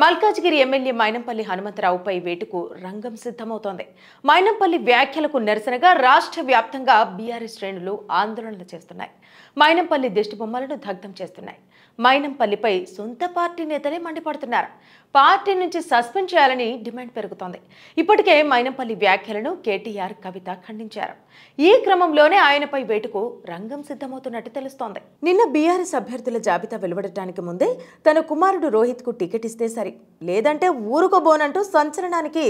Malkajgiri MLA Mynampally హనుమంతరావుపై వేటుకు రంగం సిద్ధమవుతోంది మైనంపల్లి వ్యాఖ్యలకు నిరసనగా రాష్ట్ర వ్యాప్తంగా బీఆర్ఎస్ శ్రేణులు ఆందోళనలు చేస్తున్నాయి మైనంపల్లి దిష్టి బొమ్మలను దగ్ధం చేస్తున్నాయి మైనంపల్లిపై సొంత పార్టీ నేతలే మండిపడుతున్నారు పార్టీ నుంచి సస్పెండ్ చేయాలని డిమాండ్ పెరుగుతోంది ఇప్పటికే మైనంపల్లి వ్యాఖ్యలను కేటీఆర్ కవిత ఖండించారు ఈ క్రమంలోనే ఆయనపై వేటుకు రంగం సిద్ధమవుతున్నట్టు తెలుస్తోంది నిన్న బీఆర్ఎస్ అభ్యర్థుల జాబితా వెలువడటానికి ముందే తన కుమారుడు రోహిత్కు టికెట్ ఇస్తే సరి లేదంటే ఊరుకోబోనంటూ సంచలనానికి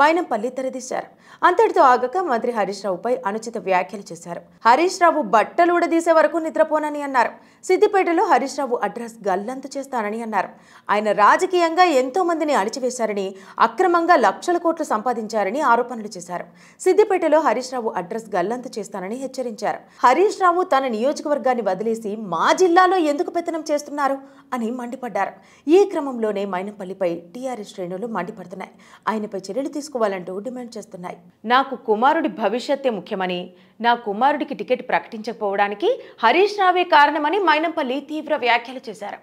మైనంపల్లి తెరదీశారు అంతటితో ఆగక మంత్రి హరీష్ రావుపై అనుచిత వ్యాఖ్యలు చేశారు హరీష్ రావు బట్టలు ఉడదీసే వరకు నిద్రపోనని అన్నారు సిద్దిపేటలో హరీష్ రావు అడ్రస్ గల్లంతు చేస్తానని అన్నారు ఆయన రాజకీయంగా ఎంతో మందిని అణిచివేశారని అక్రమంగా లక్షల కోట్లు సంపాదించారని ఆరోపణలు చేశారు సిద్దిపేటలో హరీష్ రావు అడ్రస్ గల్లంతు చేస్తానని హెచ్చరించారు హరీష్ రావు తన నియోజకవర్గాన్ని వదిలేసి మా జిల్లాలో ఎందుకు పెత్తనం చేస్తున్నారు అని మండిపడ్డారు ఈ క్రమంలోనే మైనపల్లిపై టీఆర్ఎస్ శ్రేణులు మండిపడుతున్నాయి ఆయనపై చర్యలు తీసుకోవాలంటూ డిమాండ్ చేస్తున్నాయి నాకు కుమారుడి భవిష్యత్తే ముఖ్యమని నా కుమారుడికి టికెట్ ప్రకటించకపోవడానికి హరీష్ రావే కారణమని మైనంపల్లి తీవ్ర వ్యాఖ్యలు చేశారు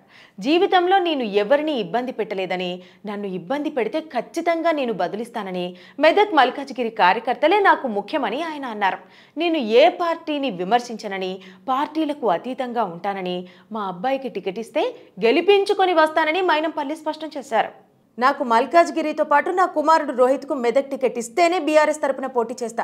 జీవితంలో నేను ఎవరిని ఇబ్బంది పెట్టలేదని నన్ను ఇబ్బంది పెడితే ఖచ్చితంగా నేను బదిలిస్తానని మెదక్ మల్కాజ్గిరి కార్యకర్తలే నాకు ముఖ్యమని ఆయన అన్నారు నేను ఏ పార్టీని విమర్శించనని పార్టీలకు అతీతంగా ఉంటానని మా అబ్బాయికి టికెట్ ఇస్తే గెలిపించుకొని వస్తానని మైనంపల్లి స్పష్టం చేశారు నాకు మల్కాజ్ గిరితో పాటు నా కుమారుడు రోహిత్కు మెదక్ టికెట్ ఇస్తేనే బీఆర్ఎస్ తరపున పోటీ చేస్తా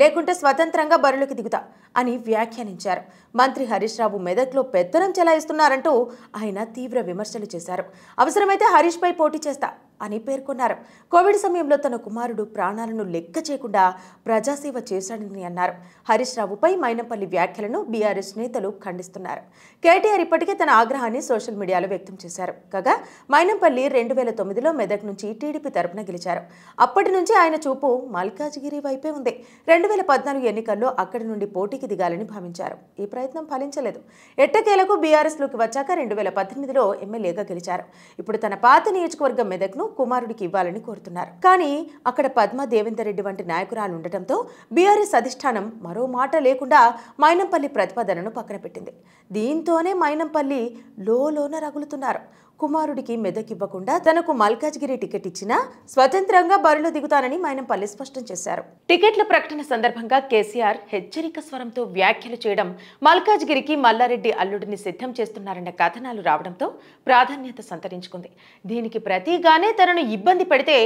లేకుంటే స్వతంత్రంగా బరులకు దిగుతా అని వ్యాఖ్యానించారు మంత్రి హరీష్ రావు మెదక్లో పెత్తనం చెలాయిస్తున్నారంటూ ఆయన తీవ్ర విమర్శలు చేశారు అవసరమైతే హరీష్పై పోటీ చేస్తా అని పేర్కొన్నారు కోవిడ్ సమయంలో తన కుమారుడు ప్రాణాలను లెక్క చేయకుండా ప్రజాసేవ చేశాడని అన్నారు హరీష్ రావుపై మైనపల్లి వ్యాఖ్యలను బీఆర్ఎస్ నేతలు ఖండిస్తున్నారు కేటీఆర్ ఇప్పటికే తన ఆగ్రహాన్ని సోషల్ మీడియాలో వ్యక్తం చేశారు కాగా మైనంపల్లి రెండు వేల తొమ్మిదిలో మెదక్ నుంచి టీడీపీ తరపున గెలిచారు అప్పటి నుంచి ఆయన చూపు మల్కాజ్గిరి వైపే ఉంది రెండు వేల పద్నాలుగు ఎన్నికల్లో అక్కడి నుండి పోటీకి దిగాలని భావించారు ఈ ప్రయత్నం ఫలించలేదు ఎట్టకేలకు బీఆర్ఎస్లోకి వచ్చాక రెండు వేల పద్దెనిమిదిలో ఎమ్మెల్యేగా గెలిచారు ఇప్పుడు తన పాత నియోజకవర్గం మెదక్ను కుమారుడికి ఇవ్వాలని కోరుతున్నారు కానీ అక్కడ పద్మ దేవేందర్ రెడ్డి వంటి నాయకురాలు ఉండటంతో బీఆర్ఎస్ అధిష్టానం మరో మాట లేకుండా మైనంపల్లి ప్రతిపాదనను పక్కన పెట్టింది దీంతోనే మైనంపల్లి లోలోన రగులుతున్నారు కుమారుడికి మెదకివ్వకుండా తనకు మల్కాజ్గిరి టికెట్ ఇచ్చినా స్వతంత్రంగా బరిలో దిగుతానని మైనంపల్లి స్పష్టం చేశారు టికెట్ల ప్రకటన సందర్భంగా కేసీఆర్ హెచ్చరిక స్వరంతో వ్యాఖ్యలు చేయడం మల్కాజ్గిరికి మల్లారెడ్డి అల్లుడిని సిద్ధం చేస్తున్నారన్న కథనాలు రావడంతో ప్రాధాన్యత సంతరించుకుంది దీనికి ప్రతిగానే తనను ఇబ్బంది పెడితే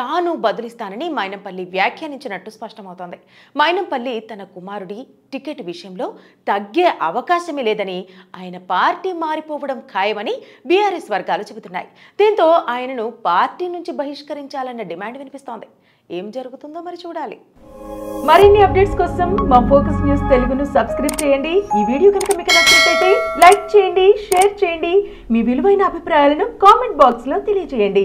తాను బదులిస్తానని మైనంపల్లి వ్యాఖ్యానించినట్టు స్పష్టమవుతోంది మైనంపల్లి తన కుమారుడి టికెట్ విషయంలో తగ్గే అవకాశమే లేదని ఆయన పార్టీ మారిపోవడం ఖాయమని బీఆర్ఎస్ వర్గం వర్గాలు చెబుతున్నాయి దీంతో ఆయనను పార్టీ నుంచి బహిష్కరించాలన్న డిమాండ్ వినిపిస్తోంది ఏం జరుగుతుందో మరి చూడాలి మరిన్ని అప్డేట్స్ కోసం మా ఫోకస్ న్యూస్ తెలుగును సబ్స్క్రైబ్ చేయండి ఈ వీడియో కనుక మీకు నచ్చినట్లయితే లైక్ చేయండి షేర్ చేయండి మీ విలువైన అభిప్రాయాలను కామెంట్ బాక్స్లో తెలియజేయండి